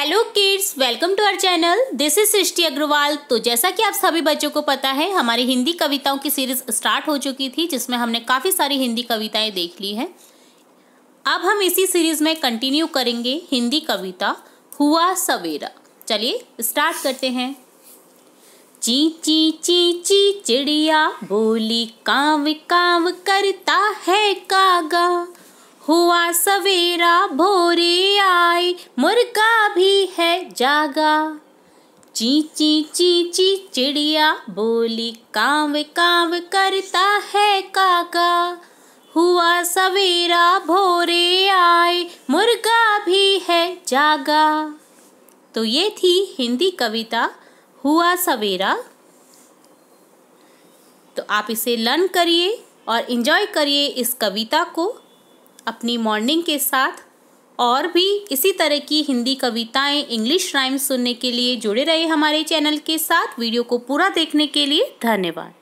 hello kids welcome to our channel this is Srishti Agarwal तो जैसा कि आप सभी बच्चों को पता है हमारी हिंदी कविताओं की सीरीज स्टार्ट हो चुकी थी जिसमें हमने काफ़ी सारी हिंदी कविताएं देख ली हैं अब हम इसी सीरीज में कंटिन्यू करेंगे हिंदी कविता हुआ सवेरा चलिए स्टार्ट करते हैं ची ची ची ची चिड़िया बोली काव काव करता है कागा हुआ सवेरा भोरे मुर्गा भी है जागा ची ची ची ची चिड़िया बोली काव काव करता है काका हुआ सवेरा भोरे आए मुर्गा भी है जागा तो ये थी हिंदी कविता हुआ सवेरा तो आप इसे लर्न करिए और इन्जॉय करिए इस कविता को अपनी मॉर्निंग के साथ और भी इसी तरह की हिंदी कविताएं इंग्लिश राइम्स सुनने के लिए जुड़े रहे हमारे चैनल के साथ वीडियो को पूरा देखने के लिए धन्यवाद